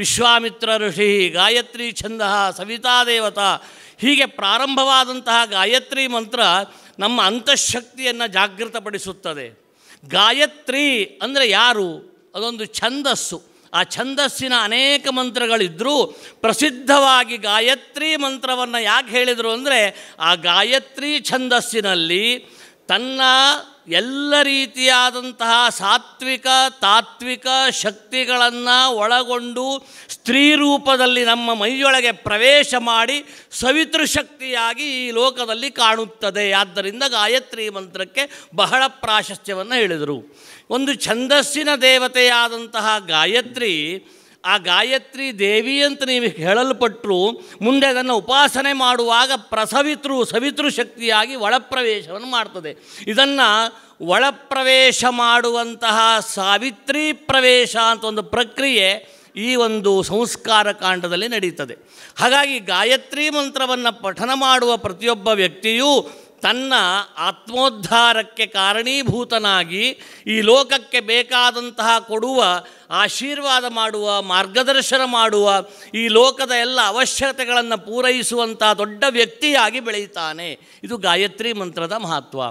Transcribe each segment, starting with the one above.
ವಿಶ್ವಾಮಿತ್ರ ಋಷಿ ಗಾಯತ್ರಿ ಛಂದ ಸವಿತಾದೇವತ ಹೀಗೆ ಪ್ರಾರಂಭವಾದಂತಹ ಗಾಯತ್ರಿ ಮಂತ್ರ ನಮ್ಮ ಅಂತಃಶಕ್ತಿಯನ್ನು ಜಾಗೃತಪಡಿಸುತ್ತದೆ ಗಾಯತ್ರಿ ಅಂದರೆ ಯಾರು ಅದೊಂದು ಛಂದಸ್ಸು ಆ ಛಂದಸ್ಸಿನ ಅನೇಕ ಮಂತ್ರಗಳಿದ್ದರೂ ಪ್ರಸಿದ್ಧವಾಗಿ ಗಾಯತ್ರಿ ಮಂತ್ರವನ್ನು ಯಾಕೆ ಹೇಳಿದರು ಅಂದರೆ ಆ ಗಾಯತ್ರಿ ಛಂದಸ್ಸಿನಲ್ಲಿ ತನ್ನ ಎಲ್ಲ ರೀತಿಯಾದಂತಹ ಸಾತ್ವಿಕ ತಾತ್ವಿಕ ಶಕ್ತಿಗಳನ್ನು ಒಳಗೊಂಡು ಸ್ತ್ರೀ ರೂಪದಲ್ಲಿ ನಮ್ಮ ಮೈಯೊಳಗೆ ಪ್ರವೇಶ ಮಾಡಿ ಸವಿತೃಶಕ್ತಿಯಾಗಿ ಈ ಲೋಕದಲ್ಲಿ ಕಾಣುತ್ತದೆ ಆದ್ದರಿಂದ ಗಾಯತ್ರಿ ಮಂತ್ರಕ್ಕೆ ಬಹಳ ಪ್ರಾಶಸ್ತ್ಯವನ್ನು ಹೇಳಿದರು ಒಂದು ಛಂದಸ್ಸಿನ ದೇವತೆಯಾದಂತಹ ಗಾಯತ್ರಿ ಆ ಗಾಯತ್ರಿ ದೇವಿ ಅಂತ ನೀವು ಹೇಳಲ್ಪಟ್ಟರು ಮುಂದೆ ಅದನ್ನು ಉಪಾಸನೆ ಮಾಡುವಾಗ ಪ್ರಸವಿತೃ ಸವಿತೃ ಶಕ್ತಿಯಾಗಿ ಒಳಪ್ರವೇಶವನ್ನು ಮಾಡ್ತದೆ ಇದನ್ನು ಒಳಪ್ರವೇಶ ಮಾಡುವಂತಹ ಸಾವಿತ್ರಿ ಪ್ರವೇಶ ಅಂತ ಒಂದು ಪ್ರಕ್ರಿಯೆ ಈ ಒಂದು ಸಂಸ್ಕಾರ ಕಾಂಡದಲ್ಲಿ ನಡೀತದೆ ಹಾಗಾಗಿ ಗಾಯತ್ರಿ ಮಂತ್ರವನ್ನು ಪಠನ ಮಾಡುವ ಪ್ರತಿಯೊಬ್ಬ ವ್ಯಕ್ತಿಯೂ ತನ್ನ ಆತ್ಮೋದ್ಧಾರಕ್ಕೆ ಕಾರಣೀಭೂತನಾಗಿ ಈ ಲೋಕಕ್ಕೆ ಬೇಕಾದಂತಹ ಕೊಡುವ ಆಶೀರ್ವಾದ ಮಾಡುವ ಮಾರ್ಗದರ್ಶನ ಮಾಡುವ ಈ ಲೋಕದ ಎಲ್ಲ ಅವಶ್ಯಕತೆಗಳನ್ನು ಪೂರೈಸುವಂಥ ದೊಡ್ಡ ವ್ಯಕ್ತಿಯಾಗಿ ಬೆಳೆಯುತ್ತಾನೆ ಇದು ಗಾಯತ್ರಿ ಮಂತ್ರದ ಮಹತ್ವ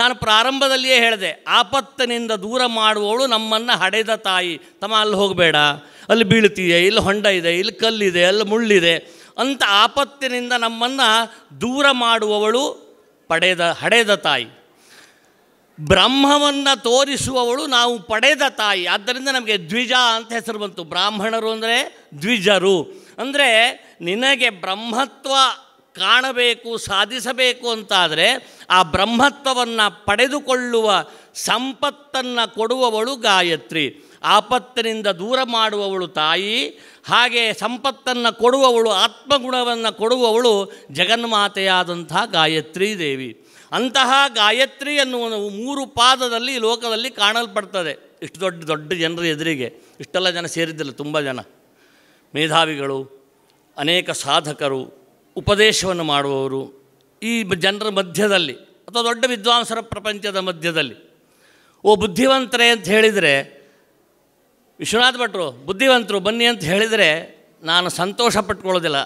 ನಾನು ಪ್ರಾರಂಭದಲ್ಲಿಯೇ ಹೇಳಿದೆ ಆಪತ್ತಿನಿಂದ ದೂರ ಮಾಡುವವಳು ನಮ್ಮನ್ನು ಹಡೆದ ತಾಯಿ ತಮ್ಮ ಅಲ್ಲಿ ಹೋಗಬೇಡ ಅಲ್ಲಿ ಬೀಳ್ತೀಯ ಇಲ್ಲಿ ಹೊಂಡ ಇದೆ ಇಲ್ಲಿ ಕಲ್ಲಿದೆ ಅಲ್ಲಿ ಮುಳ್ಳಿದೆ ಅಂತ ಆಪತ್ತಿನಿಂದ ನಮ್ಮನ್ನು ದೂರ ಮಾಡುವವಳು ಪಡೆದ ಹಡೆದ ತಾಯಿ ಬ್ರಹ್ಮವನ್ನು ತೋರಿಸುವವಳು ನಾವು ಪಡೆದ ತಾಯಿ ಆದ್ದರಿಂದ ನಮಗೆ ದ್ವಿಜ ಅಂತ ಹೆಸರು ಬಂತು ಬ್ರಾಹ್ಮಣರು ಅಂದರೆ ದ್ವಿಜರು ಅಂದರೆ ನಿನಗೆ ಬ್ರಹ್ಮತ್ವ ಕಾಣಬೇಕು ಸಾಧಿಸಬೇಕು ಅಂತಾದರೆ ಆ ಬ್ರಹ್ಮತ್ವವನ್ನು ಪಡೆದುಕೊಳ್ಳುವ ಸಂಪತ್ತನ್ನು ಕೊಡುವವಳು ಗಾಯತ್ರಿ ಆಪತ್ತಿನಿಂದ ದೂರ ಮಾಡುವವಳು ತಾಯಿ ಹಾಗೆ ಸಂಪತ್ತನ್ನು ಕೊಡುವವಳು ಆತ್ಮಗುಣವನ್ನು ಕೊಡುವವಳು ಜಗನ್ಮಾತೆಯಾದಂಥ ಗಾಯತ್ರಿ ದೇವಿ ಅಂತಹ ಗಾಯತ್ರಿ ಅನ್ನುವ ಮೂರು ಪಾದದಲ್ಲಿ ಲೋಕದಲ್ಲಿ ಕಾಣಲ್ಪಡ್ತದೆ ಇಷ್ಟು ದೊಡ್ಡ ದೊಡ್ಡ ಜನರ ಎದುರಿಗೆ ಇಷ್ಟೆಲ್ಲ ಜನ ಸೇರಿದ್ದಿಲ್ಲ ತುಂಬ ಜನ ಮೇಧಾವಿಗಳು ಅನೇಕ ಸಾಧಕರು ಉಪದೇಶವನ್ನು ಮಾಡುವವರು ಈ ಜನರ ಮಧ್ಯದಲ್ಲಿ ಅಥವಾ ದೊಡ್ಡ ವಿದ್ವಾಂಸರ ಪ್ರಪಂಚದ ಮಧ್ಯದಲ್ಲಿ ಓ ಬುದ್ಧಿವಂತರೇ ಅಂತ ಹೇಳಿದರೆ ವಿಶ್ವನಾಥ ಭಟ್ರು ಬುದ್ಧಿವಂತರು ಬನ್ನಿ ಅಂತ ಹೇಳಿದರೆ ನಾನು ಸಂತೋಷ ಪಟ್ಕೊಳ್ಳೋದಿಲ್ಲ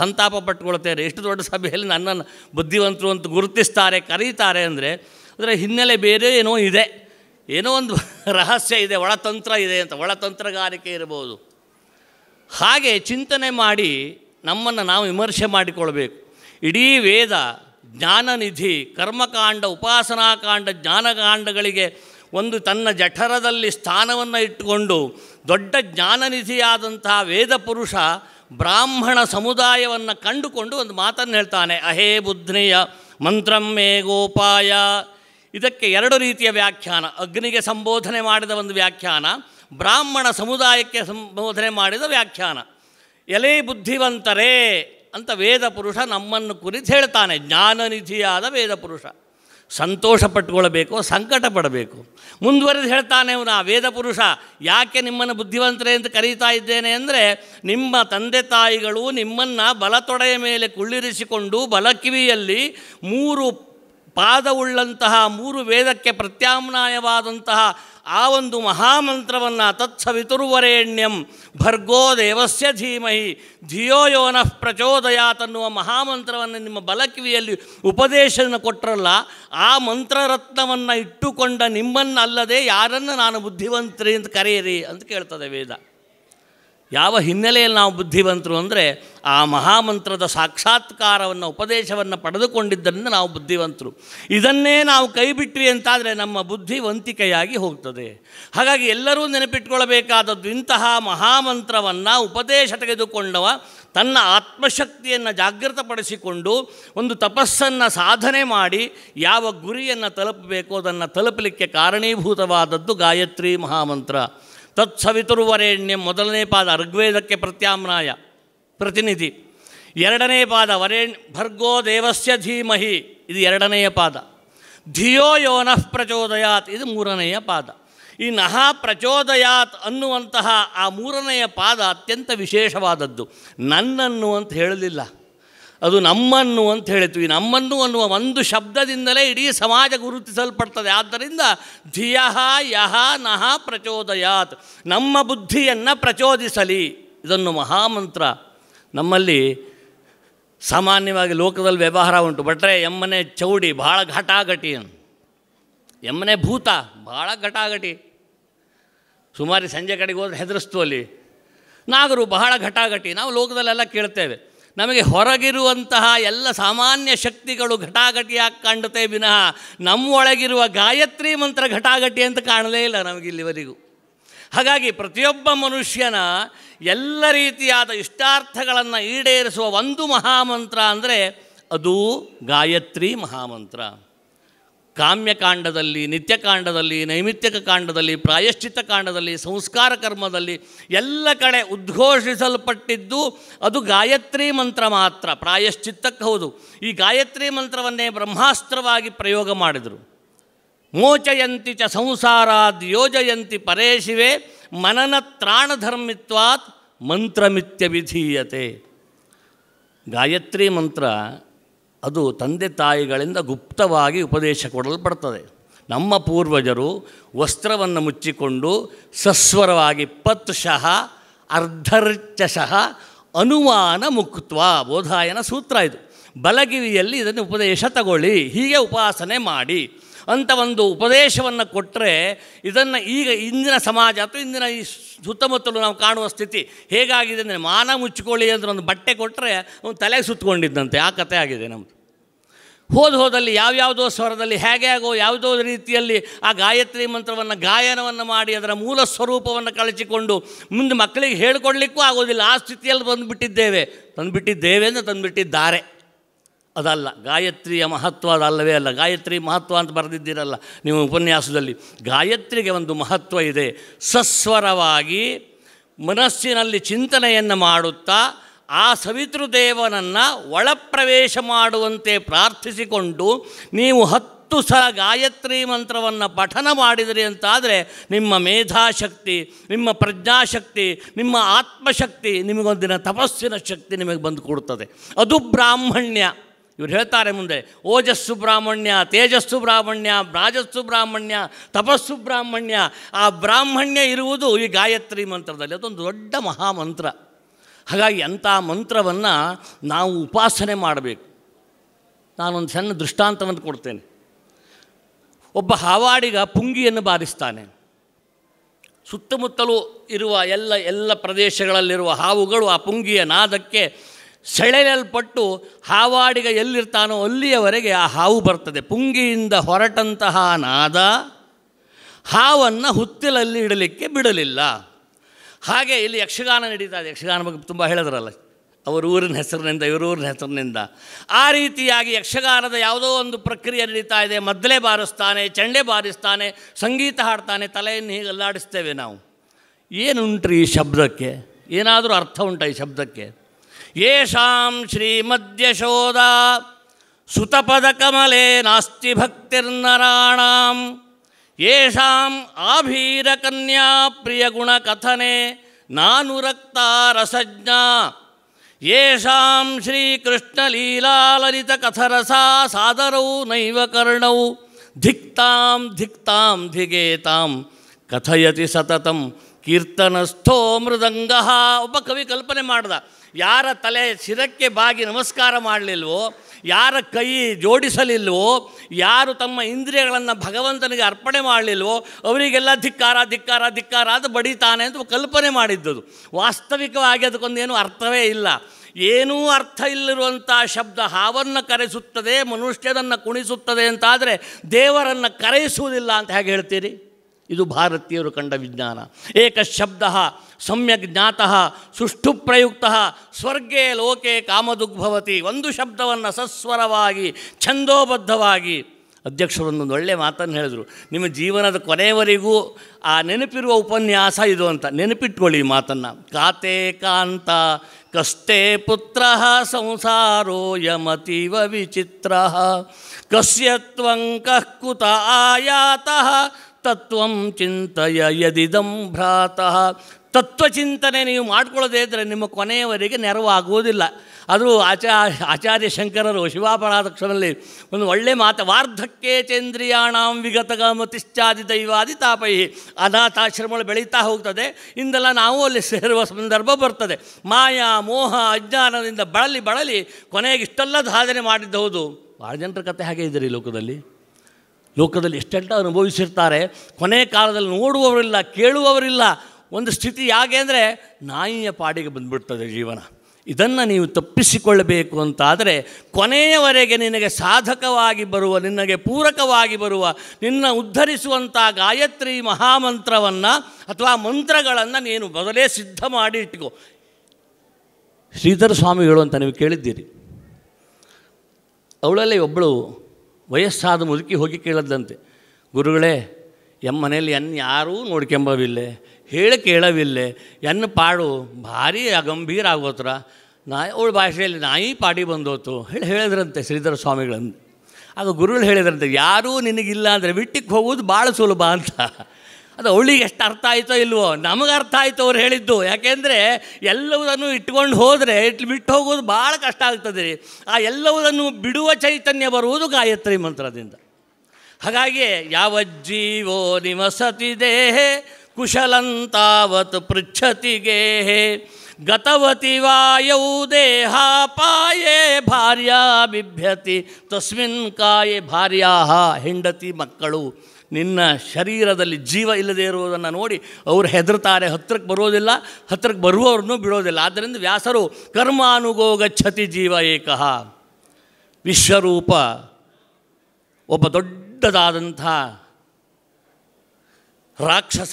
ಸಂತಾಪ ಪಟ್ಕೊಳ್ತೇನೆ ಎಷ್ಟು ದೊಡ್ಡ ಸಭೆಯಲ್ಲಿ ನನ್ನನ್ನು ಬುದ್ಧಿವಂತರು ಅಂತ ಗುರುತಿಸ್ತಾರೆ ಕರೀತಾರೆ ಅಂದರೆ ಅದರ ಹಿನ್ನೆಲೆ ಬೇರೆ ಏನೋ ಇದೆ ಏನೋ ಒಂದು ರಹಸ್ಯ ಇದೆ ಒಳತಂತ್ರ ಇದೆ ಅಂತ ಒಳತಂತ್ರಗಾರಿಕೆ ಇರಬಹುದು ಹಾಗೆ ಚಿಂತನೆ ಮಾಡಿ ನಮ್ಮನ್ನು ನಾವು ವಿಮರ್ಶೆ ಮಾಡಿಕೊಳ್ಬೇಕು ಇಡೀ ವೇದ ಜ್ಞಾನನಿಧಿ ಕರ್ಮಕಾಂಡ ಉಪಾಸನಾಕಾಂಡ ಜ್ಞಾನಕಾಂಡಗಳಿಗೆ ಒಂದು ತನ್ನ ಜಠರದಲ್ಲಿ ಸ್ಥಾನವನ್ನು ಇಟ್ಟುಕೊಂಡು ದೊಡ್ಡ ಜ್ಞಾನನಿಧಿಯಾದಂತಹ ವೇದ ಪುರುಷ ಬ್ರಾಹ್ಮಣ ಸಮುದಾಯವನ್ನು ಕಂಡುಕೊಂಡು ಒಂದು ಮಾತನ್ನು ಹೇಳ್ತಾನೆ ಅಹೇ ಬುದ್ಧನೆಯ ಮಂತ್ರಂ ಮೇ ಗೋಪಾಯ ಇದಕ್ಕೆ ಎರಡು ರೀತಿಯ ವ್ಯಾಖ್ಯಾನ ಅಗ್ನಿಗೆ ಸಂಬೋಧನೆ ಮಾಡಿದ ಒಂದು ವ್ಯಾಖ್ಯಾನ ಬ್ರಾಹ್ಮಣ ಸಮುದಾಯಕ್ಕೆ ಸಂಬೋಧನೆ ಮಾಡಿದ ವ್ಯಾಖ್ಯಾನ ಎಲೆ ಬುದ್ಧಿವಂತರೇ ಅಂತ ವೇದ ಪುರುಷ ನಮ್ಮನ್ನು ಕುರಿತು ಹೇಳ್ತಾನೆ ಜ್ಞಾನನಿಧಿಯಾದ ವೇದ ಪುರುಷ ಸಂತೋಷ ಪಟ್ಟುಕೊಳ್ಳಬೇಕು ಸಂಕಟ ಪಡಬೇಕು ಮುಂದುವರೆದು ಹೇಳ್ತಾನೆ ಅವನು ಆ ವೇದ ಪುರುಷ ಯಾಕೆ ನಿಮ್ಮನ್ನು ಬುದ್ಧಿವಂತರೇ ಅಂತ ಕರೀತಾ ಇದ್ದೇನೆ ಅಂದರೆ ನಿಮ್ಮ ತಂದೆ ತಾಯಿಗಳು ನಿಮ್ಮನ್ನು ಬಲತೊಡೆಯ ಮೇಲೆ ಕುಳ್ಳಿರಿಸಿಕೊಂಡು ಬಲಕಿವಿಯಲ್ಲಿ ಮೂರು ಪಾದವುಳ್ಳಂತಹ ಮೂರು ವೇದಕ್ಕೆ ಪ್ರತ್ಯಾಮ್ನಾಯವಾದಂತಹ ಆ ಒಂದು ಮಹಾಮಂತ್ರವನ್ನು ತತ್ಸವಿತುರ್ವರೆಣ್ಯಂ ಭರ್ಗೋ ದೇವಸ್ಯ ಧೀಮಹಿ ಧಿಯೋ ಯೋನಃ ತನ್ನುವ ಮಹಾಮಂತ್ರವನ್ನು ನಿಮ್ಮ ಬಲಕಿವಿಯಲ್ಲಿ ಉಪದೇಶನ ಕೊಟ್ಟರಲ್ಲ ಆ ಮಂತ್ರರತ್ನವನ್ನು ಇಟ್ಟುಕೊಂಡ ನಿಮ್ಮನ್ನಲ್ಲದೆ ಯಾರನ್ನು ನಾನು ಬುದ್ಧಿವಂತರಿ ಅಂತ ಕರೆಯಿರಿ ಅಂತ ಕೇಳ್ತದೆ ವೇದ ಯಾವ ಹಿನ್ನೆಲೆಯಲ್ಲಿ ನಾವು ಬುದ್ಧಿವಂತರು ಅಂದರೆ ಆ ಮಹಾಮಂತ್ರದ ಸಾಕ್ಷಾತ್ಕಾರವನ್ನು ಉಪದೇಶವನ್ನು ಪಡೆದುಕೊಂಡಿದ್ದರಿಂದ ನಾವು ಬುದ್ಧಿವಂತರು ಇದನ್ನೇ ನಾವು ಕೈಬಿಟ್ವಿ ಅಂತಾದರೆ ನಮ್ಮ ಬುದ್ಧಿ ವಂತಿಕೆಯಾಗಿ ಹೋಗ್ತದೆ ಹಾಗಾಗಿ ಎಲ್ಲರೂ ನೆನಪಿಟ್ಕೊಳ್ಬೇಕಾದದ್ದು ಇಂತಹ ಮಹಾಮಂತ್ರವನ್ನು ಉಪದೇಶ ತೆಗೆದುಕೊಂಡವ ತನ್ನ ಆತ್ಮಶಕ್ತಿಯನ್ನು ಜಾಗೃತಪಡಿಸಿಕೊಂಡು ಒಂದು ತಪಸ್ಸನ್ನು ಸಾಧನೆ ಮಾಡಿ ಯಾವ ಗುರಿಯನ್ನು ತಲುಪಬೇಕೋ ಅದನ್ನು ತಲುಪಲಿಕ್ಕೆ ಕಾರಣೀಭೂತವಾದದ್ದು ಗಾಯತ್ರಿ ಮಹಾಮಂತ್ರ ತತ್ಸವಿತುರ್ವರೆಣ್ಯ ಮೊದಲನೇ ಪಾದ ಋಗ್ವೇದಕ್ಕೆ ಪ್ರತ್ಯಾಮ್ನಾಯ ಪ್ರತಿನಿಧಿ ಎರಡನೇ ಪಾದ ವರೆಣ್ ಭರ್ಗೋ ದೇವಸ್ಯ ಧೀಮಹಿ ಇದು ಎರಡನೆಯ ಪಾದ ಧಿಯೋ ಯೋನಃ ಪ್ರಚೋದಯಾತ್ ಇದು ಮೂರನೆಯ ಪಾದ ಈ ನಹ ಪ್ರಚೋದಯಾತ್ ಅನ್ನುವಂತಹ ಆ ಮೂರನೆಯ ಪಾದ ಅತ್ಯಂತ ವಿಶೇಷವಾದದ್ದು ನನ್ನನ್ನು ಅಂತ ಹೇಳಲಿಲ್ಲ ಅದು ನಮ್ಮನ್ನು ಅಂತ ಹೇಳ್ತೀವಿ ನಮ್ಮನ್ನು ಅನ್ನುವ ಒಂದು ಶಬ್ದದಿಂದಲೇ ಇಡೀ ಸಮಾಜ ಗುರುತಿಸಲ್ಪಡ್ತದೆ ಆದ್ದರಿಂದ ಧಿಯ ಯಹ ನಹ ಪ್ರಚೋದಯಾತ್ ನಮ್ಮ ಬುದ್ಧಿಯನ್ನು ಪ್ರಚೋದಿಸಲಿ ಇದನ್ನು ಮಹಾಮಂತ್ರ ನಮ್ಮಲ್ಲಿ ಸಾಮಾನ್ಯವಾಗಿ ಲೋಕದಲ್ಲಿ ವ್ಯವಹಾರ ಉಂಟು ಬಟ್ರೆ ಎಮ್ಮನೆ ಚೌಡಿ ಭಾಳ ಘಟಾಘಟಿ ಅಂತ ಎಮ್ಮನೆ ಭೂತ ಭಾಳ ಘಟಾಘಟಿ ಸುಮಾರು ಸಂಜೆ ಕಡೆಗೆ ಹೋದ್ರೆ ಹೆದರಿಸ್ತು ಅಲ್ಲಿ ನಾಗರು ಬಹಳ ಘಟಾಘಟಿ ನಾವು ಲೋಕದಲ್ಲೆಲ್ಲ ಕೇಳ್ತೇವೆ ನಮಗೆ ಹೊರಗಿರುವಂತಹ ಎಲ್ಲ ಸಾಮಾನ್ಯ ಶಕ್ತಿಗಳು ಘಟಾಘಟಿಯಾಗಿ ಕಾಣುತ್ತೆ ವಿನಃ ನಮ್ಮೊಳಗಿರುವ ಗಾಯತ್ರಿ ಮಂತ್ರ ಘಟಾಘಟಿ ಅಂತ ಕಾಣಲೇ ಇಲ್ಲ ನಮಗಿಲ್ಲಿವರೆಗೂ ಹಾಗಾಗಿ ಪ್ರತಿಯೊಬ್ಬ ಮನುಷ್ಯನ ಎಲ್ಲ ರೀತಿಯಾದ ಇಷ್ಟಾರ್ಥಗಳನ್ನು ಈಡೇರಿಸುವ ಒಂದು ಮಹಾಮಂತ್ರ ಅಂದರೆ ಅದು ಗಾಯತ್ರಿ ಮಹಾಮಂತ್ರ ಕಾಮ್ಯಕಾಂಡದಲ್ಲಿ ನಿತ್ಯಕಾಂಡದಲ್ಲಿ ನೈಮಿತ್ಯಕ ಕಾಂಡದಲ್ಲಿ ಪ್ರಾಯಶ್ಚಿತ್ತ ಕಾಂಡದಲ್ಲಿ ಸಂಸ್ಕಾರ ಕರ್ಮದಲ್ಲಿ ಎಲ್ಲ ಕಡೆ ಉದ್ಘೋಷಿಸಲ್ಪಟ್ಟಿದ್ದು ಅದು ಗಾಯತ್ರಿ ಮಂತ್ರ ಮಾತ್ರ ಪ್ರಾಯಶ್ಚಿತ್ತಕ್ಕೆ ಹೌದು ಈ ಗಾಯತ್ರಿ ಮಂತ್ರವನ್ನೇ ಬ್ರಹ್ಮಾಸ್ತ್ರವಾಗಿ ಪ್ರಯೋಗ ಮಾಡಿದರು ಮೋಚಯಂತಿ ಚ ಸಂಸಾರಾದ್ ಯೋಜಯಂತಿ ಪರೇಶಿವೆ ಮನನ ತ್ರಾಣಧರ್ಮಿತ್ವಾತ್ ಮಂತ್ರಮಿತ್ಯ ವಿಧೀಯತೆ ಗಾಯತ್ರಿ ಮಂತ್ರ ಅದು ತಂದೆ ತಾಯಿಗಳಿಂದ ಗುಪ್ತವಾಗಿ ಉಪದೇಶ ಕೊಡಲ್ಪಡ್ತದೆ ನಮ್ಮ ಪೂರ್ವಜರು ವಸ್ತ್ರವನ್ನು ಮುಚ್ಚಿಕೊಂಡು ಸಸ್ವರವಾಗಿ ಪತ್ಶಃ ಅರ್ಧರ್ಚಶಃ ಅನುಮಾನ ಮುಕ್ತ್ವ ಬೋಧಾಯನ ಸೂತ್ರ ಇದು ಬಲಗಿವಿಯಲ್ಲಿ ಇದನ್ನು ಉಪದೇಶ ತಗೊಳ್ಳಿ ಹೀಗೆ ಉಪಾಸನೆ ಮಾಡಿ ಅಂತ ಒಂದು ಉಪದೇಶವನ್ನು ಕೊಟ್ಟರೆ ಇದನ್ನು ಈಗ ಇಂದಿನ ಸಮಾಜ ಅಥವಾ ಇಂದಿನ ಈ ಸುತ್ತಮುತ್ತಲು ನಾವು ಕಾಣುವ ಸ್ಥಿತಿ ಹೇಗಾಗಿದೆ ಅಂದರೆ ಮಾನ ಮುಚ್ಚಿಕೊಳ್ಳಿ ಅಂದರೆ ಒಂದು ಬಟ್ಟೆ ಕೊಟ್ಟರೆ ಅವನು ತಲೆಗೆ ಸುತ್ತಕೊಂಡಿದ್ದಂತೆ ಆ ಕಥೆ ಆಗಿದೆ ನಮ್ಮದು ಹೋದ ಹೋದಲ್ಲಿ ಯಾವ್ಯಾವುದೋ ಸ್ವರದಲ್ಲಿ ಹೇಗೆ ಆಗೋ ಯಾವುದೋ ರೀತಿಯಲ್ಲಿ ಆ ಗಾಯತ್ರಿ ಮಂತ್ರವನ್ನು ಗಾಯನವನ್ನು ಮಾಡಿ ಅದರ ಮೂಲ ಸ್ವರೂಪವನ್ನು ಕಳಚಿಕೊಂಡು ಮುಂದೆ ಮಕ್ಕಳಿಗೆ ಹೇಳಿಕೊಡ್ಲಿಕ್ಕೂ ಆಗೋದಿಲ್ಲ ಆ ಸ್ಥಿತಿಯಲ್ಲಿ ಬಂದುಬಿಟ್ಟಿದ್ದೇವೆ ತಂದುಬಿಟ್ಟಿದ್ದೇವೆ ಅಂತ ತಂದುಬಿಟ್ಟಿದ್ದಾರೆ ಅದಲ್ಲ ಗಾಯತ್ರಿಯ ಮಹತ್ವ ಅದಲ್ಲವೇ ಅಲ್ಲ ಗಾಯತ್ರಿ ಮಹತ್ವ ಅಂತ ಬರೆದಿದ್ದೀರಲ್ಲ ನೀವು ಉಪನ್ಯಾಸದಲ್ಲಿ ಗಾಯತ್ರಿಗೆ ಒಂದು ಮಹತ್ವ ಇದೆ ಸಸ್ವರವಾಗಿ ಮನಸ್ಸಿನಲ್ಲಿ ಚಿಂತನೆಯನ್ನು ಮಾಡುತ್ತಾ ಆ ಸವಿತೃದೇವನನ್ನು ಒಳಪ್ರವೇಶ ಮಾಡುವಂತೆ ಪ್ರಾರ್ಥಿಸಿಕೊಂಡು ನೀವು ಹತ್ತು ಸಲ ಗಾಯತ್ರಿ ಮಂತ್ರವನ್ನು ಪಠನ ಮಾಡಿದಿರಿ ಅಂತಾದರೆ ನಿಮ್ಮ ಮೇಧಾಶಕ್ತಿ ನಿಮ್ಮ ಪ್ರಜ್ಞಾಶಕ್ತಿ ನಿಮ್ಮ ಆತ್ಮಶಕ್ತಿ ನಿಮಗೊಂದಿನ ತಪಸ್ಸಿನ ಶಕ್ತಿ ನಿಮಗೆ ಬಂದು ಕೊಡುತ್ತದೆ ಅದು ಬ್ರಾಹ್ಮಣ್ಯ ಇವರು ಹೇಳ್ತಾರೆ ಮುಂದೆ ಓಜಸ್ಸು ಬ್ರಾಹ್ಮಣ್ಯ ತೇಜಸ್ಸು ಬ್ರಾಹ್ಮಣ್ಯ ರಾಜಸ್ಸು ಬ್ರಾಹ್ಮಣ್ಯ ತಪಸ್ಸು ಬ್ರಾಹ್ಮಣ್ಯ ಆ ಬ್ರಾಹ್ಮಣ್ಯ ಇರುವುದು ಈ ಗಾಯತ್ರಿ ಮಂತ್ರದಲ್ಲಿ ಅದೊಂದು ದೊಡ್ಡ ಮಹಾಮಂತ್ರ ಹಾಗಾಗಿ ಅಂಥ ಮಂತ್ರವನ್ನು ನಾವು ಉಪಾಸನೆ ಮಾಡಬೇಕು ನಾನೊಂದು ಸಣ್ಣ ದೃಷ್ಟಾಂತವನ್ನು ಕೊಡ್ತೇನೆ ಒಬ್ಬ ಹಾವಾಡಿಗ ಪುಂಗಿಯನ್ನು ಬಾರಿಸ್ತಾನೆ ಸುತ್ತಮುತ್ತಲೂ ಇರುವ ಎಲ್ಲ ಎಲ್ಲ ಪ್ರದೇಶಗಳಲ್ಲಿರುವ ಹಾವುಗಳು ಆ ಪುಂಗಿಯ ನಾದಕ್ಕೆ ಸೆಳೆಯಲ್ಪಟ್ಟು ಹಾವಾಡಿಗ ಎಲ್ಲಿರ್ತಾನೋ ಅಲ್ಲಿಯವರೆಗೆ ಆ ಹಾವು ಬರ್ತದೆ ಪುಂಗಿಯಿಂದ ಹೊರಟಂತಹ ನಾದ ಹಾವನ್ನು ಹುತ್ತಿಲಲ್ಲಿ ಇಡಲಿಕ್ಕೆ ಬಿಡಲಿಲ್ಲ ಹಾಗೆ ಇಲ್ಲಿ ಯಕ್ಷಗಾನ ನಡೀತಾ ಇದೆ ಯಕ್ಷಗಾನ ಬಗ್ಗೆ ತುಂಬ ಹೇಳಿದ್ರಲ್ಲ ಅವರ ಊರಿನ ಹೆಸರಿನಿಂದ ಇವರೂರಿನ ಹೆಸರಿನಿಂದ ಆ ರೀತಿಯಾಗಿ ಯಕ್ಷಗಾನದ ಯಾವುದೋ ಒಂದು ಪ್ರಕ್ರಿಯೆ ನಡೀತಾ ಇದೆ ಮದ್ದಲೆ ಬಾರಿಸ್ತಾನೆ ಚಂಡೆ ಬಾರಿಸ್ತಾನೆ ಸಂಗೀತ ಹಾಡ್ತಾನೆ ತಲೆಯನ್ನು ಹೀಗೆ ಅಲ್ಲಾಡಿಸ್ತೇವೆ ನಾವು ಏನುಂಟ್ರಿ ಈ ಶಬ್ದಕ್ಕೆ ಏನಾದರೂ ಅರ್ಥ ಉಂಟ ಈ ಶಬ್ದಕ್ಕೆ ಯಶಾಂ ಶ್ರೀಮದ್ಯಶೋಧ ಸುತಪದ ಕಮಲೆ ನಾಸ್ತಿ ಭಕ್ತಿರ್ನರಾಣಾಂ ಯಾಂ ಆಭೀರಕನ್ಯಾ ಪ್ರಿಯಗುಣಕಥನೆ ರಕ್ತ ರಸಜ್ಞಾ ಯಶಾಂ ಶ್ರೀಕೃಷ್ಣಲೀಲಾಲಲಿತಕಥರಸಾ ಸಾದರೌ ನೈವ ಕರ್ಣೌ ಧಿಕ್ತಾಂ ಧಿಕ್ತಾಂ ಧಿಗೇತಾಂ ಕಥಯತಿ ಸತತಂ ಕೀರ್ತನಸ್ಥೋ ಮೃದಂಗ ಒಬ್ಬ ಕವಿ ಕಲ್ಪನೆ ಮಾಡ್ದ ಯಾರ ತಲೆ ಶಿರಕ್ಕೆ ಬಾಗಿ ನಮಸ್ಕಾರ ಮಾಡಲಿಲ್ವೋ ಯಾರ ಕೈ ಜೋಡಿಸಲಿಲ್ವೋ ಯಾರು ತಮ್ಮ ಇಂದ್ರಿಯಗಳನ್ನು ಭಗವಂತನಿಗೆ ಅರ್ಪಣೆ ಮಾಡಲಿಲ್ವೋ ಅವರಿಗೆಲ್ಲ ಧಿಕ್ಕಾರ ಧಿಕ್ಕಾರ ಧಿಕ್ಕಾರ ಅದು ಬಡಿತಾನೆ ಅಂತ ಕಲ್ಪನೆ ಮಾಡಿದ್ದದು ವಾಸ್ತವಿಕವಾಗಿ ಅದಕ್ಕೊಂದೇನು ಅರ್ಥವೇ ಇಲ್ಲ ಏನೂ ಅರ್ಥ ಇಲ್ಲಿರುವಂಥ ಶಬ್ದ ಹಾವನ್ನು ಕರೆಸುತ್ತದೆ ಮನುಷ್ಯನನ್ನು ಕುಣಿಸುತ್ತದೆ ಅಂತಾದರೆ ದೇವರನ್ನು ಕರೆಯಿಸುವುದಿಲ್ಲ ಅಂತ ಹೇಗೆ ಹೇಳ್ತೀರಿ ಇದು ಭಾರತೀಯರು ಕಂಡ ವಿಜ್ಞಾನ ಏಕಶಬ್ದ ಸಮ್ಯಕ್ ಜ್ಞಾತ ಸುಷ್ಟು ಪ್ರಯುಕ್ತ ಸ್ವರ್ಗೇ ಲೋಕೆ ಕಾಮದುಗ್ಭವತಿ ಒಂದು ಶಬ್ದವನ್ನು ಸಸ್ವರವಾಗಿ ಛಂದೋಬದ್ಧವಾಗಿ ಅಧ್ಯಕ್ಷರೊಂದೊಂದು ಒಳ್ಳೆಯ ಮಾತನ್ನು ಹೇಳಿದರು ನಿಮ್ಮ ಜೀವನದ ಕೊನೆಯವರೆಗೂ ಆ ನೆನಪಿರುವ ಉಪನ್ಯಾಸ ಇದು ಅಂತ ನೆನಪಿಟ್ಕೊಳ್ಳಿ ಈ ಮಾತನ್ನು ಕಾತೆ ಕಾಂತ ಕಷ್ಟೇ ಪುತ್ರ ಸಂಸಾರೋ ಯಮತೀವ ವಿಚಿತ್ರ ಕಸ್ಯ ತ್ವಂಕಃ ಕುತ ಆಯಾತಃ ತತ್ವಂ ಚಿಂತಯ ಯದಿದಂ ಭ್ರಾತ ತತ್ವಚಿಂತನೆ ನೀವು ಮಾಡ್ಕೊಳ್ಳೋದೇ ಇದ್ದರೆ ನಿಮ್ಮ ಕೊನೆಯವರೆಗೆ ನೆರವಾಗುವುದಿಲ್ಲ ಅದು ಆಚಾ ಆಚಾರ್ಯ ಶಂಕರರು ಶಿವಾಪರಾಧಕ್ಷರಲ್ಲಿ ಒಂದು ಒಳ್ಳೆ ಮಾತು ವಾರ್ಧಕ್ಕೆ ಚೇಂದ್ರಿಯಾಣಾಂ ವಿಗತಗಮತಿಶ್ಚಾದಿ ದೈವಾದಿ ತಾಪೈ ಅನಾಥಾಶ್ರಮಗಳು ಬೆಳೀತಾ ಹೋಗ್ತದೆ ಇಂದೆಲ್ಲ ನಾವು ಅಲ್ಲಿ ಸೇರುವ ಸಂದರ್ಭ ಬರ್ತದೆ ಮಾಯಾ ಮೋಹ ಅಜ್ಞಾನದಿಂದ ಬಳಲಿ ಬಳಲಿ ಕೊನೆಗೆ ಇಷ್ಟೆಲ್ಲ ಸಾಧನೆ ಮಾಡಿದ್ದ ಹೌದು ಭಾಳ ಜನರ ಕತೆ ಹಾಗೆ ಇದ್ದಾರೆ ಲೋಕದಲ್ಲಿ ಲೋಕದಲ್ಲಿ ಎಷ್ಟೆಲ್ಲ ಅನುಭವಿಸಿರ್ತಾರೆ ಕೊನೆ ಕಾಲದಲ್ಲಿ ನೋಡುವವರಿಲ್ಲ ಕೇಳುವವರಿಲ್ಲ ಒಂದು ಸ್ಥಿತಿ ಹೇಗೆ ಅಂದರೆ ನಾಯಿಯ ಪಾಡಿಗೆ ಬಂದುಬಿಡ್ತದೆ ಜೀವನ ಇದನ್ನು ನೀವು ತಪ್ಪಿಸಿಕೊಳ್ಳಬೇಕು ಅಂತಾದರೆ ಕೊನೆಯವರೆಗೆ ನಿನಗೆ ಸಾಧಕವಾಗಿ ಬರುವ ನಿನಗೆ ಪೂರಕವಾಗಿ ಬರುವ ನಿನ್ನ ಉದ್ಧರಿಸುವಂಥ ಗಾಯತ್ರಿ ಮಹಾಮಂತ್ರವನ್ನು ಅಥವಾ ಮಂತ್ರಗಳನ್ನು ನೀನು ಮೊದಲೇ ಸಿದ್ಧ ಮಾಡಿ ಇಟ್ಕೋ ಶ್ರೀಧರ ಸ್ವಾಮಿಗಳು ಅಂತ ನೀವು ಕೇಳಿದ್ದೀರಿ ಅವಳಲ್ಲಿ ಒಬ್ಬಳು ವಯಸ್ಸಾದ ಮುದುಕಿ ಹೋಗಿ ಕೇಳದ್ದಂತೆ ಗುರುಗಳೇ ಎಮ್ಮನೇಲಿ ಎನ್ ಯಾರೂ ನೋಡ್ಕೊಂಬವಿಲ್ಲೆ ಹೇಳಿ ಕೇಳವಿಲ್ಲೆ ಎನ್ನು ಪಾಡು ಭಾರಿ ಅಗಂಭೀರ ಆಗೋತ್ರ ನಾಯಿ ಅವಳ ಭಾಷೆಯಲ್ಲಿ ನಾಯಿ ಪಾಡಿ ಬಂದೋತು ಹೇಳಿ ಹೇಳಿದ್ರಂತೆ ಶ್ರೀಧರ ಸ್ವಾಮಿಗಳನ್ನು ಆಗ ಗುರುಗಳು ಹೇಳಿದ್ರಂತೆ ಯಾರೂ ನಿನಗಿಲ್ಲ ಅಂದರೆ ಬಿಟ್ಟಿಗೆ ಹೋಗೋದು ಭಾಳ ಸುಲಭ ಅಂತ ಅದು ಅವಳಿಗೆ ಎಷ್ಟು ಅರ್ಥ ಆಯಿತೋ ಇಲ್ವೋ ನಮಗೆ ಅರ್ಥ ಆಯಿತು ಅವ್ರು ಹೇಳಿದ್ದು ಯಾಕೆಂದರೆ ಎಲ್ಲವುದನ್ನು ಇಟ್ಕೊಂಡು ಹೋದರೆ ಇಟ್ಲು ಬಿಟ್ಟು ಹೋಗೋದು ಭಾಳ ಕಷ್ಟ ಆಗ್ತದೆ ರೀ ಆ ಎಲ್ಲವುದನ್ನು ಬಿಡುವ ಚೈತನ್ಯ ಬರುವುದು ಗಾಯತ್ರಿ ಮಂತ್ರದಿಂದ ಹಾಗಾಗಿ ಯಾವ ಜೀವೋ ನಿವಸತಿ ದೇಹೆ ಕುಶಲಂತಾವತ್ ಪೃಚ್ಛತಿ ಗೇಹೆ ಗತವತಿ ವಾಯೌ ದೇಹ ಪಾಯೇ ಭಾರ್ಯಾ ಬಿಭ್ಯತಿ ತಸ್ಮಿನ್ ಕಾಯೆ ಭಾರ್ಯಾ ಹೆಂಡತಿ ಮಕ್ಕಳು ನಿನ್ನ ಶರೀರದಲ್ಲಿ ಜೀವ ಇಲ್ಲದೆ ಇರುವುದನ್ನು ನೋಡಿ ಅವರು ಹೆದರ್ತಾರೆ ಹತ್ರಕ್ಕೆ ಬರೋದಿಲ್ಲ ಹತ್ತಿರಕ್ಕೆ ಬರುವವ್ರನ್ನೂ ಬಿಡೋದಿಲ್ಲ ಆದ್ದರಿಂದ ವ್ಯಾಸರು ಕರ್ಮಾನುಗೋ ಗಚ್ಚತಿ ಜೀವ ಏಕಃ ವಿಶ್ವರೂಪ ಒಬ್ಬ ದೊಡ್ಡದಾದಂಥ ರಾಕ್ಷಸ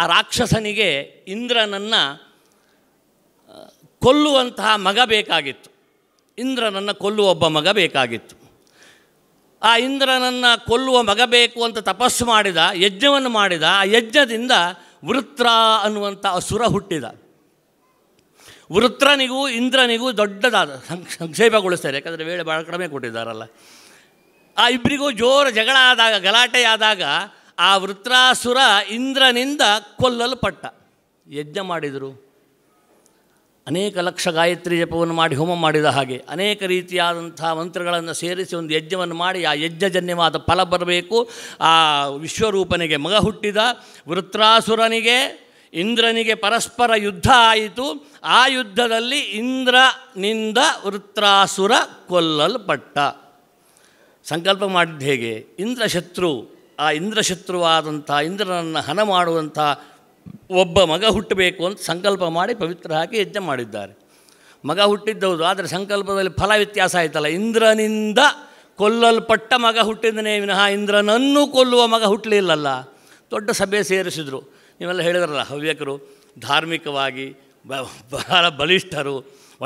ಆ ರಾಕ್ಷಸನಿಗೆ ಇಂದ್ರನನ್ನು ಕೊಲ್ಲುವಂತಹ ಮಗ ಬೇಕಾಗಿತ್ತು ಇಂದ್ರನನ್ನು ಕೊಲ್ಲುವ ಒಬ್ಬ ಮಗ ಬೇಕಾಗಿತ್ತು ಆ ಇಂದ್ರನನ್ನು ಕೊಲ್ಲುವ ಮಗ ಬೇಕು ಅಂತ ತಪಸ್ಸು ಮಾಡಿದ ಯಜ್ಞವನ್ನು ಮಾಡಿದ ಆ ಯಜ್ಞದಿಂದ ವೃತ್ರ ಅನ್ನುವಂಥ ಅಸುರ ಹುಟ್ಟಿದ ವೃತ್ರನಿಗೂ ಇಂದ್ರನಿಗೂ ದೊಡ್ಡದಾದ ಸಂಕ್ಷೇಪಗೊಳಿಸ್ತಾರೆ ಯಾಕಂದರೆ ವೇಳೆ ಭಾಳ ಕಡಿಮೆ ಕೊಟ್ಟಿದ್ದಾರಲ್ಲ ಆ ಇಬ್ಬರಿಗೂ ಜೋರ ಜಗಳ ಆದಾಗ ಗಲಾಟೆಯಾದಾಗ ಆ ವೃತ್ರಾಸುರ ಇಂದ್ರನಿಂದ ಪಟ್ಟ ಯಜ್ಞ ಮಾಡಿದರು ಅನೇಕ ಲಕ್ಷ ಗಾಯತ್ರಿ ಜಪವನ್ನು ಮಾಡಿ ಹೋಮ ಮಾಡಿದ ಹಾಗೆ ಅನೇಕ ರೀತಿಯಾದಂಥ ಮಂತ್ರಗಳನ್ನು ಸೇರಿಸಿ ಒಂದು ಯಜ್ಞವನ್ನು ಮಾಡಿ ಆ ಯಜ್ಞಜನ್ಯವಾದ ಫಲ ಬರಬೇಕು ಆ ವಿಶ್ವರೂಪನಿಗೆ ಮಗ ಹುಟ್ಟಿದ ವೃತ್ರಾಸುರನಿಗೆ ಇಂದ್ರನಿಗೆ ಪರಸ್ಪರ ಯುದ್ಧ ಆಯಿತು ಆ ಯುದ್ಧದಲ್ಲಿ ಇಂದ್ರನಿಂದ ವೃತ್ರಾಸುರ ಕೊಲ್ಲಲ್ಪಟ್ಟ ಸಂಕಲ್ಪ ಮಾಡಿದ್ದು ಹೇಗೆ ಇಂದ್ರಶತ್ರು ಆ ಇಂದ್ರಶತ್ರುವಾದಂಥ ಇಂದ್ರನನ್ನು ಹನ ಮಾಡುವಂಥ ಒಬ್ಬ ಮಗ ಹುಟ್ಟಬೇಕು ಅಂತ ಸಂಕಲ್ಪ ಮಾಡಿ ಪವಿತ್ರ ಹಾಕಿ ಯಜ್ಞ ಮಾಡಿದ್ದಾರೆ ಮಗ ಹುಟ್ಟಿದ್ದವುದು ಆದರೆ ಸಂಕಲ್ಪದಲ್ಲಿ ಫಲ ವ್ಯತ್ಯಾಸ ಆಯ್ತಲ್ಲ ಇಂದ್ರನಿಂದ ಕೊಲ್ಲಲ್ಪಟ್ಟ ಮಗ ಹುಟ್ಟಿದನೇ ವಿನಃ ಇಂದ್ರನನ್ನು ಕೊಲ್ಲುವ ಮಗ ಹುಟ್ಟಲಿಲ್ಲಲ್ಲ ದೊಡ್ಡ ಸಭೆ ಸೇರಿಸಿದರು ನೀವೆಲ್ಲ ಹೇಳಿದ್ರಲ್ಲ ಹವ್ಯಕರು ಧಾರ್ಮಿಕವಾಗಿ ಬಹಳ ಬಲಿಷ್ಠರು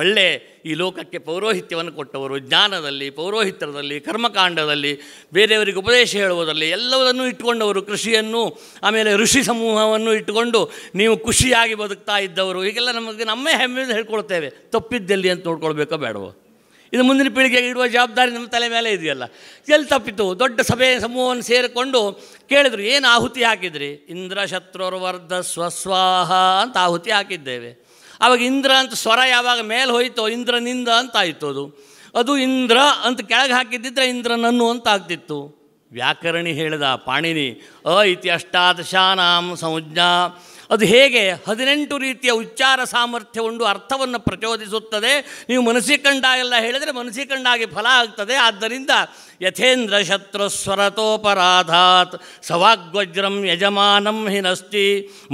ಒಳ್ಳೆ ಈ ಲೋಕಕ್ಕೆ ಪೌರೋಹಿತ್ಯವನ್ನು ಕೊಟ್ಟವರು ಜ್ಞಾನದಲ್ಲಿ ಪೌರೋಹಿತ್ಯದಲ್ಲಿ ಕರ್ಮಕಾಂಡದಲ್ಲಿ ಬೇರೆಯವರಿಗೆ ಉಪದೇಶ ಹೇಳುವುದರಲ್ಲಿ ಎಲ್ಲವನ್ನೂ ಇಟ್ಟುಕೊಂಡವರು ಕೃಷಿಯನ್ನು ಆಮೇಲೆ ಋಷಿ ಸಮೂಹವನ್ನು ಇಟ್ಟುಕೊಂಡು ನೀವು ಖುಷಿಯಾಗಿ ಬದುಕ್ತಾ ಇದ್ದವರು ಹೀಗೆಲ್ಲ ನಮಗೆ ನಮ್ಮೇ ಹೆಮ್ಮೆಯಿಂದ ಹೇಳ್ಕೊಳ್ತೇವೆ ತಪ್ಪಿದ್ದೆಲ್ಲಿ ಅಂತ ನೋಡ್ಕೊಳ್ಬೇಕೋ ಬೇಡವೋ ಇದು ಮುಂದಿನ ಪೀಳಿಗೆಗೆ ಇಡುವ ಜವಾಬ್ದಾರಿ ನಮ್ಮ ತಲೆ ಮೇಲೆ ಇದೆಯಲ್ಲ ಎಲ್ಲಿ ತಪ್ಪಿತು ದೊಡ್ಡ ಸಭೆ ಸಮೂಹವನ್ನು ಸೇರಿಕೊಂಡು ಕೇಳಿದ್ರು ಏನು ಆಹುತಿ ಹಾಕಿದ್ರಿ ಇಂದ್ರ ಶತ್ರುರ್ವರ್ಧ ಸ್ವಸ್ವಾಹ ಅಂತ ಆಹುತಿ ಹಾಕಿದ್ದೇವೆ ಆವಾಗ ಇಂದ್ರ ಅಂತ ಸ್ವರ ಯಾವಾಗ ಮೇಲೆ ಹೋಯ್ತೋ ಇಂದ್ರನಿಂದ ಅಂತ ಅದು ಅದು ಇಂದ್ರ ಅಂತ ಕೆಳಗೆ ಹಾಕಿದ್ದಿದ್ರೆ ಇಂದ್ರನನ್ನು ಅಂತ ಆಗ್ತಿತ್ತು ವ್ಯಾಕರಣಿ ಹೇಳಿದ ಪಾಣಿನಿ ಅ ಇತಿ ಅಷ್ಟಾದಶಾನಾಂ ಸಂಜ್ಞಾ ಅದು ಹೇಗೆ ಹದಿನೆಂಟು ರೀತಿಯ ಉಚ್ಚಾರ ಸಾಮರ್ಥ್ಯ ಉಂಡು ಅರ್ಥವನ್ನು ಪ್ರಚೋದಿಸುತ್ತದೆ ನೀವು ಮನಸ್ಸಿಕಂಡಾಗೆಲ್ಲ ಎಲ್ಲ ಹೇಳಿದರೆ ಮನಸ್ಸಿಕಂಡಾಗಿ ಫಲ ಆಗ್ತದೆ ಆದ್ದರಿಂದ ಯಥೇಂದ್ರ ಶತ್ರು ಸ್ವರತೋಪರಾಧಾತ್ ಸವಾಗ್ವಜ್ರಂ ಯಜಮಾನಂ ಹಿನಸ್ತಿ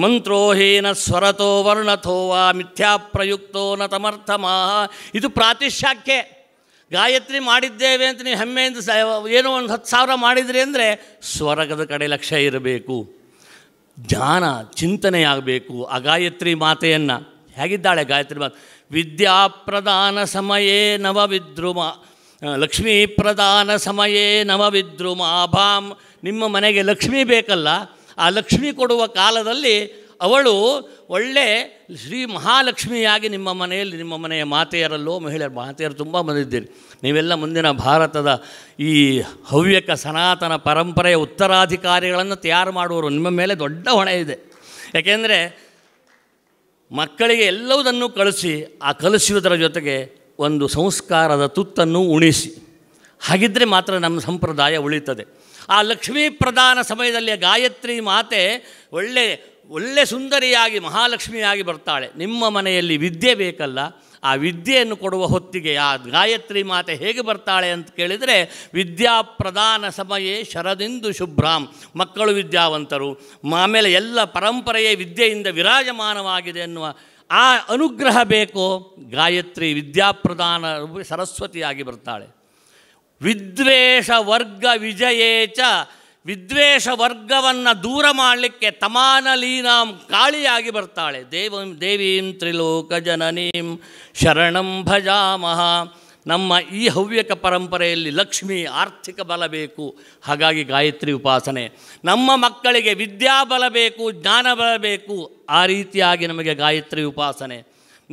ಮಂತ್ರೋಹೀನ ಸ್ವರತೋ ವರ್ಣಥೋ ವಾ ಮಿಥ್ಯಾಪ್ರಯುಕ್ತೋ ನ ತಮರ್ಥಮಾ ಇದು ಪ್ರಾತಿಶಾಖ್ಯೆ ಗಾಯತ್ರಿ ಮಾಡಿದ್ದೇವೆ ಅಂತ ನೀವು ಹೆಮ್ಮೆಯಿಂದ ಏನೋ ಒಂದು ಹತ್ತು ಸಾವಿರ ಮಾಡಿದ್ರಿ ಅಂದರೆ ಸ್ವರಗದ ಕಡೆ ಲಕ್ಷ್ಯ ಇರಬೇಕು ಧ್ಯಾನ ಚಿಂತನೆಯಾಗಬೇಕು ಅಗಾಯತ್ರಿ ಮಾತೆಯನ್ನು ಹೇಗಿದ್ದಾಳೆ ಗಾಯತ್ರಿ ಮಾತೆ ವಿದ್ಯಾಪ್ರಧಾನ ಸಮಯೇ ನವವಿದ್ರುಮ ಲಕ್ಷ್ಮೀ ಪ್ರಧಾನ ಸಮಯೇ ನವವಿದ್ರುಮ ಅಭಾಮ್ ನಿಮ್ಮ ಮನೆಗೆ ಲಕ್ಷ್ಮೀ ಬೇಕಲ್ಲ ಆ ಲಕ್ಷ್ಮಿ ಕೊಡುವ ಕಾಲದಲ್ಲಿ ಅವಳು ಒಳ್ಳೆ ಶ್ರೀ ಮಹಾಲಕ್ಷ್ಮಿಯಾಗಿ ನಿಮ್ಮ ಮನೆಯಲ್ಲಿ ನಿಮ್ಮ ಮನೆಯ ಮಾತೆಯರಲ್ಲೋ ಮಹಿಳೆಯರು ಮಾತೆಯರು ತುಂಬ ಬಂದಿದ್ದೀರಿ ನೀವೆಲ್ಲ ಮುಂದಿನ ಭಾರತದ ಈ ಹವ್ಯಕ ಸನಾತನ ಪರಂಪರೆಯ ಉತ್ತರಾಧಿಕಾರಿಗಳನ್ನು ತಯಾರು ಮಾಡುವರು ನಿಮ್ಮ ಮೇಲೆ ದೊಡ್ಡ ಹೊಣೆ ಇದೆ ಯಾಕೆಂದರೆ ಮಕ್ಕಳಿಗೆ ಎಲ್ಲವುದನ್ನು ಕಳಿಸಿ ಆ ಕಲಿಸುವುದರ ಜೊತೆಗೆ ಒಂದು ಸಂಸ್ಕಾರದ ತುತ್ತನ್ನು ಉಣಿಸಿ ಹಾಗಿದ್ದರೆ ಮಾತ್ರ ನಮ್ಮ ಸಂಪ್ರದಾಯ ಉಳಿತದೆ ಆ ಲಕ್ಷ್ಮೀ ಪ್ರಧಾನ ಸಮಯದಲ್ಲಿ ಗಾಯತ್ರಿ ಮಾತೆ ಒಳ್ಳೆ ಒಳ್ಳೆ ಸುಂದರಿಯಾಗಿ ಮಹಾಲಕ್ಷ್ಮಿಯಾಗಿ ಬರ್ತಾಳೆ ನಿಮ್ಮ ಮನೆಯಲ್ಲಿ ವಿದ್ಯೆ ಬೇಕಲ್ಲ ಆ ವಿದ್ಯೆಯನ್ನು ಕೊಡುವ ಹೊತ್ತಿಗೆ ಆ ಗಾಯತ್ರಿ ಮಾತೆ ಹೇಗೆ ಬರ್ತಾಳೆ ಅಂತ ಕೇಳಿದರೆ ವಿದ್ಯಾ ಪ್ರಧಾನ ಸಮಯೇ ಶರದಿಂದು ಶುಭ್ರಾಂ ಮಕ್ಕಳು ವಿದ್ಯಾವಂತರು ಆಮೇಲೆ ಎಲ್ಲ ಪರಂಪರೆಯೇ ವಿದ್ಯೆಯಿಂದ ವಿರಾಜಮಾನವಾಗಿದೆ ಎನ್ನುವ ಆ ಅನುಗ್ರಹ ಬೇಕೋ ಗಾಯತ್ರಿ ವಿದ್ಯಾಪ್ರಧಾನ ಸರಸ್ವತಿಯಾಗಿ ಬರ್ತಾಳೆ ವಿದ್ವೇಷ ವರ್ಗ ವಿಜಯೇಚ ವಿದ್ವೇಷ ವರ್ಗವನ್ನು ದೂರ ಮಾಡಲಿಕ್ಕೆ ತಮಾನಲೀನಾಂ ಕಾಳಿಯಾಗಿ ಬರ್ತಾಳೆ ದೇವ ದೇವೀಂ ತ್ರಿಲೋಕ ಜನನೀಂ ಶರಣಂ ಭಜಾಮಹ ನಮ್ಮ ಈ ಹವ್ಯಕ ಪರಂಪರೆಯಲ್ಲಿ ಲಕ್ಷ್ಮಿ ಆರ್ಥಿಕ ಬಲ ಬೇಕು ಹಾಗಾಗಿ ಗಾಯತ್ರಿ ಉಪಾಸನೆ ನಮ್ಮ ಮಕ್ಕಳಿಗೆ ವಿದ್ಯಾ ಬಲ ಬೇಕು ಜ್ಞಾನ ಬಲ ಬೇಕು ಆ ರೀತಿಯಾಗಿ ನಮಗೆ ಗಾಯತ್ರಿ ಉಪಾಸನೆ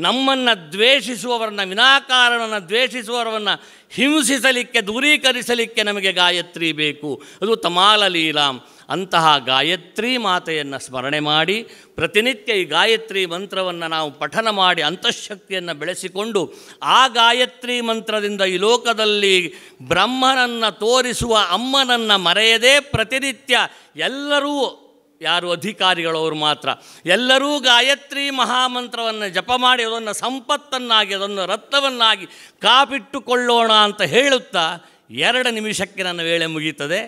ನಮ್ಮನ್ನು ದ್ವೇಷಿಸುವವರನ್ನು ವಿನಾಕಾರಣವನ್ನು ದ್ವೇಷಿಸುವವರನ್ನು ಹಿಂಸಿಸಲಿಕ್ಕೆ ದೂರೀಕರಿಸಲಿಕ್ಕೆ ನಮಗೆ ಗಾಯತ್ರಿ ಬೇಕು ಅದು ತಮಾಲ ಲೀಲಾಂ ಅಂತಹ ಗಾಯತ್ರಿ ಮಾತೆಯನ್ನು ಸ್ಮರಣೆ ಮಾಡಿ ಪ್ರತಿನಿತ್ಯ ಈ ಗಾಯತ್ರಿ ಮಂತ್ರವನ್ನು ನಾವು ಪಠನ ಮಾಡಿ ಅಂತಃಶಕ್ತಿಯನ್ನು ಬೆಳೆಸಿಕೊಂಡು ಆ ಗಾಯತ್ರಿ ಮಂತ್ರದಿಂದ ಈ ಲೋಕದಲ್ಲಿ ಬ್ರಹ್ಮನನ್ನು ತೋರಿಸುವ ಅಮ್ಮನನ್ನು ಮರೆಯದೇ ಪ್ರತಿನಿತ್ಯ ಎಲ್ಲರೂ ಯಾರು ಅಧಿಕಾರಿಗಳವರು ಮಾತ್ರ ಎಲ್ಲರೂ ಗಾಯತ್ರಿ ಮಹಾಮಂತ್ರವನ್ನು ಜಪ ಮಾಡಿ ಅದನ್ನು ಸಂಪತ್ತನ್ನಾಗಿ ಅದನ್ನು ರಕ್ತವನ್ನಾಗಿ ಕಾಪಿಟ್ಟುಕೊಳ್ಳೋಣ ಅಂತ ಹೇಳುತ್ತಾ ಎರಡು ನಿಮಿಷಕ್ಕೆ ನನ್ನ ವೇಳೆ ಮುಗೀತದೆ